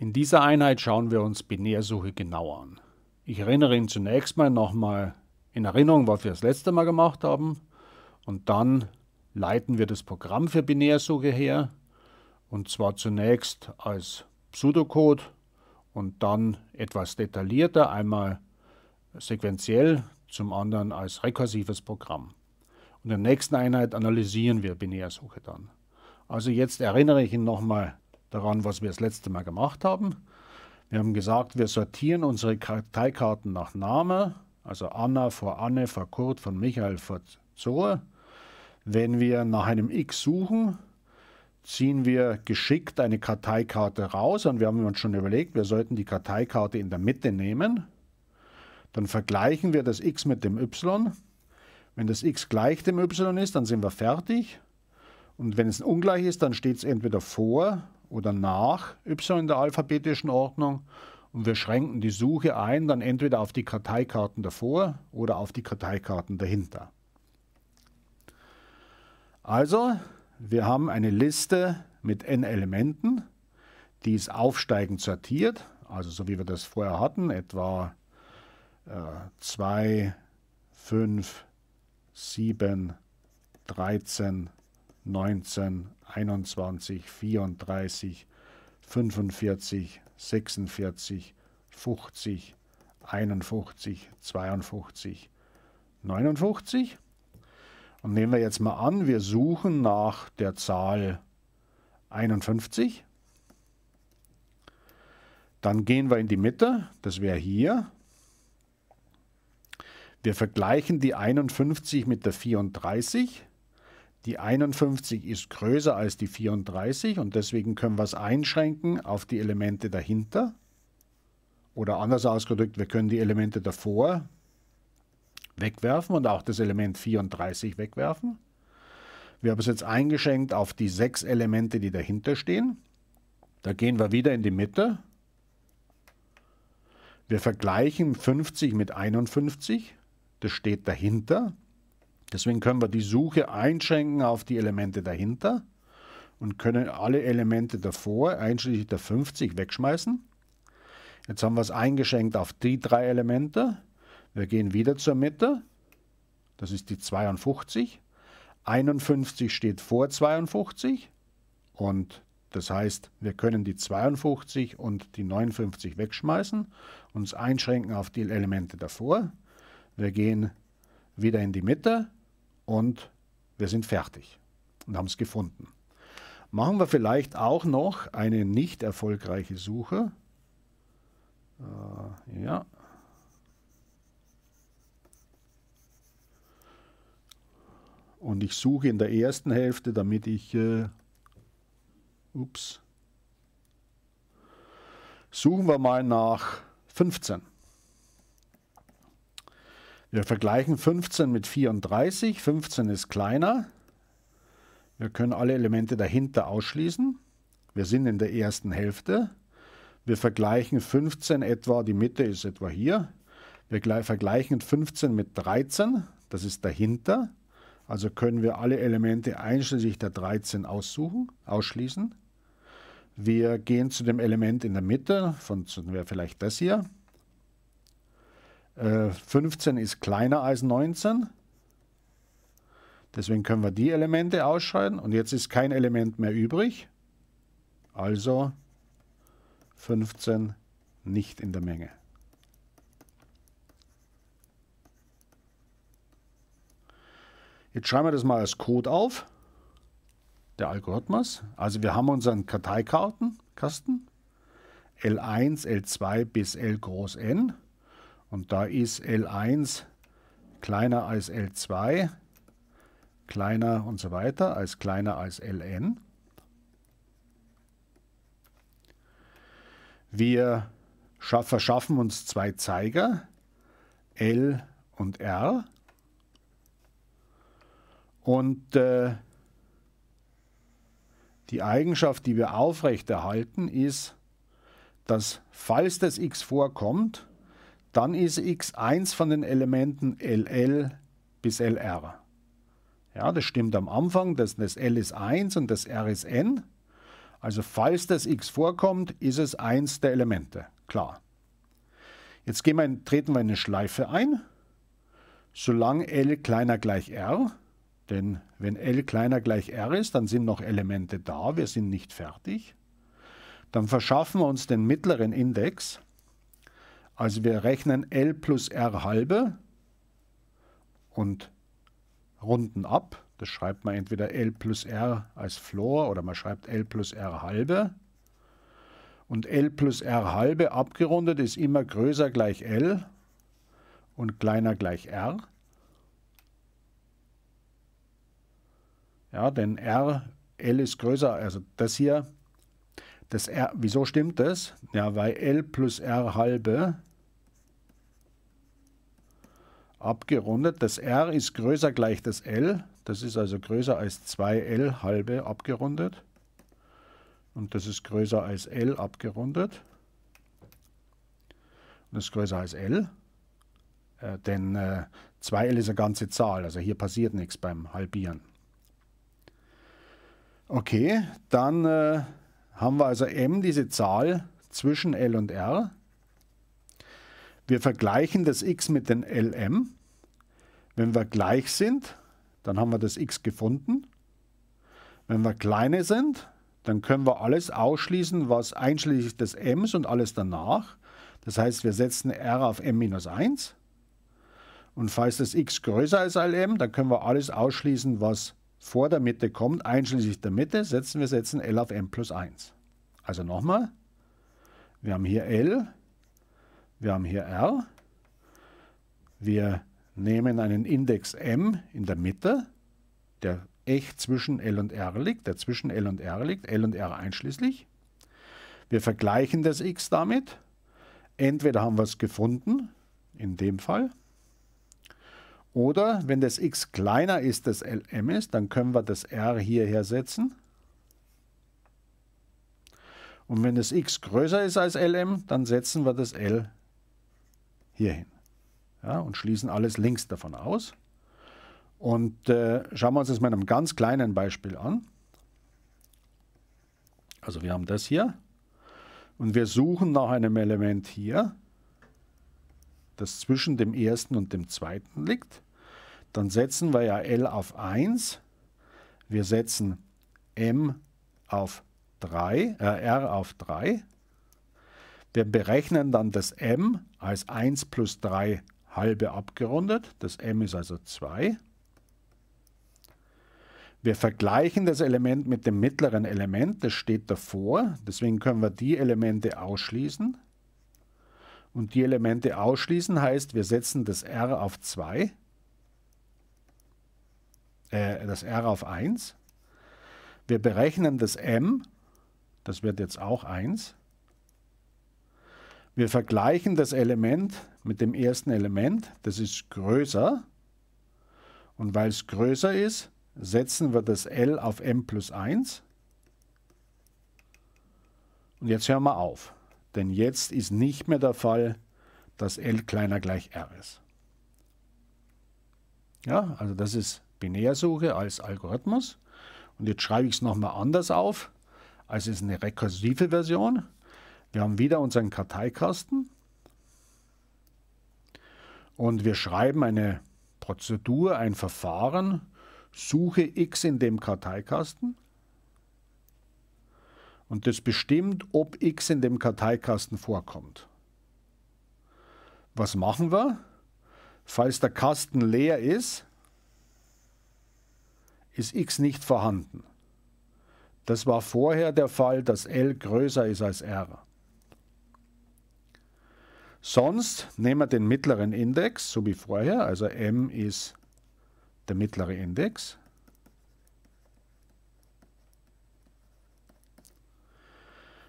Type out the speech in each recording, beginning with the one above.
In dieser Einheit schauen wir uns Binärsuche genauer an. Ich erinnere Ihnen zunächst mal nochmal in Erinnerung, was wir das letzte Mal gemacht haben. Und dann leiten wir das Programm für Binärsuche her. Und zwar zunächst als Pseudocode und dann etwas detaillierter, einmal sequenziell, zum anderen als rekursives Programm. Und in der nächsten Einheit analysieren wir Binärsuche dann. Also jetzt erinnere ich Ihnen nochmal daran, was wir das letzte Mal gemacht haben. Wir haben gesagt, wir sortieren unsere Karteikarten nach Name, also Anna vor Anne, vor Kurt, von Michael, vor Zoe. Wenn wir nach einem X suchen, ziehen wir geschickt eine Karteikarte raus und wir haben uns schon überlegt, wir sollten die Karteikarte in der Mitte nehmen. Dann vergleichen wir das X mit dem Y. Wenn das X gleich dem Y ist, dann sind wir fertig. Und wenn es ungleich ist, dann steht es entweder vor oder nach y in der alphabetischen Ordnung und wir schränken die Suche ein dann entweder auf die Karteikarten davor oder auf die Karteikarten dahinter. Also, wir haben eine Liste mit n Elementen, die ist aufsteigend sortiert, also so wie wir das vorher hatten, etwa 2, 5, 7, 13, 19 21, 34, 45, 46, 50, 51, 52, 59. Und nehmen wir jetzt mal an, wir suchen nach der Zahl 51. Dann gehen wir in die Mitte, das wäre hier. Wir vergleichen die 51 mit der 34. Die 51 ist größer als die 34 und deswegen können wir es einschränken auf die Elemente dahinter. Oder anders ausgedrückt, wir können die Elemente davor wegwerfen und auch das Element 34 wegwerfen. Wir haben es jetzt eingeschränkt auf die sechs Elemente, die dahinter stehen. Da gehen wir wieder in die Mitte. Wir vergleichen 50 mit 51. Das steht dahinter. Deswegen können wir die Suche einschränken auf die Elemente dahinter und können alle Elemente davor, einschließlich der 50, wegschmeißen. Jetzt haben wir es eingeschränkt auf die drei Elemente. Wir gehen wieder zur Mitte. Das ist die 52. 51 steht vor 52. Und das heißt, wir können die 52 und die 59 wegschmeißen, uns einschränken auf die Elemente davor. Wir gehen wieder in die Mitte und wir sind fertig und haben es gefunden. Machen wir vielleicht auch noch eine nicht erfolgreiche Suche. Äh, ja. Und ich suche in der ersten Hälfte, damit ich... Äh, ups. Suchen wir mal nach 15. Wir vergleichen 15 mit 34. 15 ist kleiner. Wir können alle Elemente dahinter ausschließen. Wir sind in der ersten Hälfte. Wir vergleichen 15 etwa, die Mitte ist etwa hier. Wir vergleichen 15 mit 13, das ist dahinter. Also können wir alle Elemente einschließlich der 13 aussuchen, ausschließen. Wir gehen zu dem Element in der Mitte, von wäre vielleicht das hier. 15 äh, ist kleiner als 19. Deswegen können wir die Elemente ausschalten. Und jetzt ist kein Element mehr übrig. Also 15 nicht in der Menge. Jetzt schreiben wir das mal als Code auf, der Algorithmus. Also wir haben unseren Karteikartenkasten L1, L2 bis L groß N. Und da ist L1 kleiner als L2, kleiner und so weiter, als kleiner als Ln. Wir verschaffen uns zwei Zeiger, L und R. Und äh, die Eigenschaft, die wir aufrechterhalten, ist, dass falls das x vorkommt, dann ist x1 von den Elementen LL bis LR. Ja, das stimmt am Anfang, das, das L ist 1 und das R ist n. Also falls das x vorkommt, ist es eins der Elemente, klar. Jetzt wir in, treten wir in eine Schleife ein. Solange L kleiner gleich R, denn wenn L kleiner gleich R ist, dann sind noch Elemente da, wir sind nicht fertig. Dann verschaffen wir uns den mittleren Index. Also wir rechnen L plus R halbe und runden ab. Das schreibt man entweder L plus R als Floor oder man schreibt L plus R halbe. Und L plus R halbe abgerundet ist immer größer gleich L und kleiner gleich R. Ja, denn R, L ist größer, also das hier, das R, wieso stimmt das? Ja, weil L plus R halbe abgerundet. Das R ist größer gleich das L. Das ist also größer als 2L halbe abgerundet. Und das ist größer als L abgerundet. Und das ist größer als L. Äh, denn äh, 2L ist eine ganze Zahl. Also hier passiert nichts beim Halbieren. Okay, dann äh, haben wir also m, diese Zahl zwischen L und R. Wir vergleichen das x mit den Lm. Wenn wir gleich sind, dann haben wir das x gefunden. Wenn wir kleine sind, dann können wir alles ausschließen, was einschließlich des m's und alles danach. Das heißt, wir setzen r auf m-1. Und falls das x größer ist als lm, dann können wir alles ausschließen, was vor der Mitte kommt, einschließlich der Mitte, setzen wir setzen L auf m plus 1. Also nochmal, wir haben hier L, wir haben hier R. Wir nehmen einen Index M in der Mitte, der echt zwischen L und R liegt, der zwischen L und R liegt, L und R einschließlich. Wir vergleichen das x damit. Entweder haben wir es gefunden, in dem Fall, oder wenn das x kleiner ist, das Lm ist, dann können wir das R hierher setzen. Und wenn das x größer ist als Lm, dann setzen wir das L hierhin. Ja, und schließen alles links davon aus. Und äh, schauen wir uns das mit einem ganz kleinen Beispiel an. Also wir haben das hier. Und wir suchen nach einem Element hier, das zwischen dem ersten und dem zweiten liegt. Dann setzen wir ja L auf 1. Wir setzen M auf 3, äh, R auf 3. Wir berechnen dann das m als 1 plus 3 halbe abgerundet. Das m ist also 2. Wir vergleichen das Element mit dem mittleren Element, das steht davor. Deswegen können wir die Elemente ausschließen. Und die Elemente ausschließen heißt, wir setzen das r auf 2, äh, das r auf 1. Wir berechnen das m, das wird jetzt auch 1. Wir vergleichen das Element mit dem ersten Element, das ist größer. Und weil es größer ist, setzen wir das L auf m plus 1. Und jetzt hören wir auf, denn jetzt ist nicht mehr der Fall, dass L kleiner gleich R ist. Ja, also das ist Binärsuche als Algorithmus. Und jetzt schreibe ich es nochmal anders auf, als es eine rekursive Version. ist. Wir haben wieder unseren Karteikasten und wir schreiben eine Prozedur, ein Verfahren, Suche x in dem Karteikasten und das bestimmt, ob x in dem Karteikasten vorkommt. Was machen wir? Falls der Kasten leer ist, ist x nicht vorhanden. Das war vorher der Fall, dass L größer ist als R. Sonst nehmen wir den mittleren Index, so wie vorher, also m ist der mittlere Index.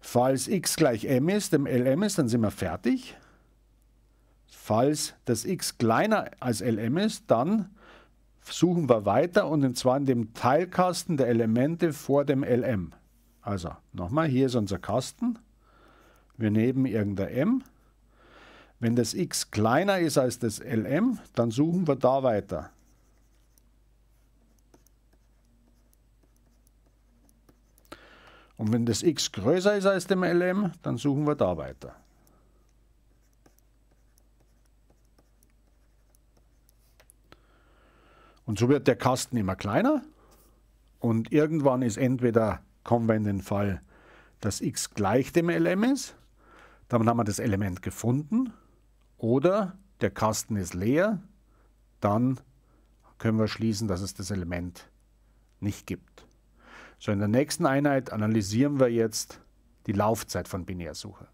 Falls x gleich m ist, dem lm ist, dann sind wir fertig. Falls das x kleiner als lm ist, dann suchen wir weiter und zwar in dem Teilkasten der Elemente vor dem lm. Also nochmal, hier ist unser Kasten. Wir nehmen irgendein m. Wenn das x kleiner ist als das lm, dann suchen wir da weiter. Und wenn das x größer ist als dem lm, dann suchen wir da weiter. Und so wird der Kasten immer kleiner und irgendwann ist entweder kommen wir in den Fall, dass x gleich dem lm ist, dann haben wir das Element gefunden oder der Kasten ist leer, dann können wir schließen, dass es das Element nicht gibt. So, in der nächsten Einheit analysieren wir jetzt die Laufzeit von Binärsuche.